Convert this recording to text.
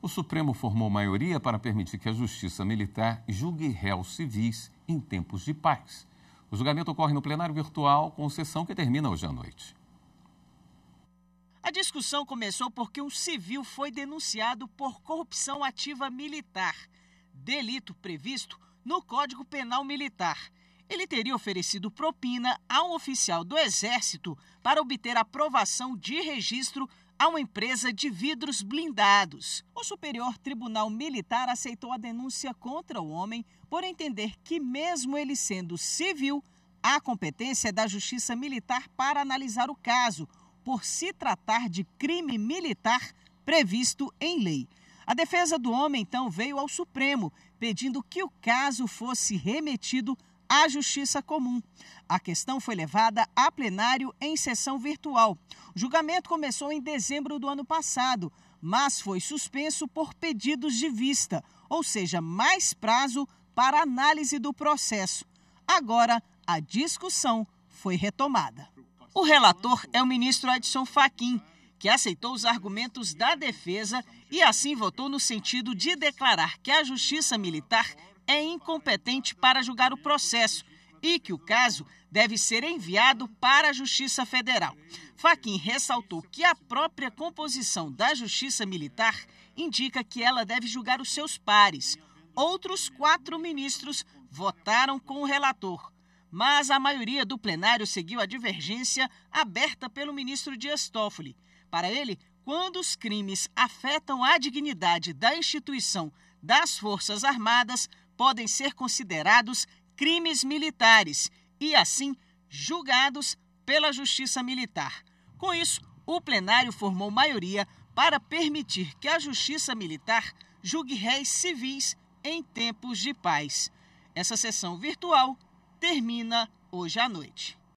O Supremo formou maioria para permitir que a justiça militar julgue réus civis em tempos de paz. O julgamento ocorre no plenário virtual, com sessão que termina hoje à noite. A discussão começou porque um civil foi denunciado por corrupção ativa militar, delito previsto no Código Penal Militar. Ele teria oferecido propina a um oficial do Exército para obter aprovação de registro a uma empresa de vidros blindados. O Superior Tribunal Militar aceitou a denúncia contra o homem por entender que, mesmo ele sendo civil, a competência é da Justiça Militar para analisar o caso, por se tratar de crime militar previsto em lei. A defesa do homem então veio ao Supremo, pedindo que o caso fosse remetido à Justiça Comum. A questão foi levada a plenário em sessão virtual. O julgamento começou em dezembro do ano passado, mas foi suspenso por pedidos de vista, ou seja, mais prazo para análise do processo. Agora, a discussão foi retomada. O relator é o ministro Edson Fachin, que aceitou os argumentos da defesa e assim votou no sentido de declarar que a justiça militar é incompetente para julgar o processo e que o caso deve ser enviado para a Justiça Federal. Faquin ressaltou que a própria composição da Justiça Militar indica que ela deve julgar os seus pares. Outros quatro ministros votaram com o relator mas a maioria do plenário seguiu a divergência aberta pelo ministro Dias Toffoli. Para ele, quando os crimes afetam a dignidade da instituição das Forças Armadas, podem ser considerados crimes militares e, assim, julgados pela Justiça Militar. Com isso, o plenário formou maioria para permitir que a Justiça Militar julgue réis civis em tempos de paz. Essa sessão virtual termina hoje à noite.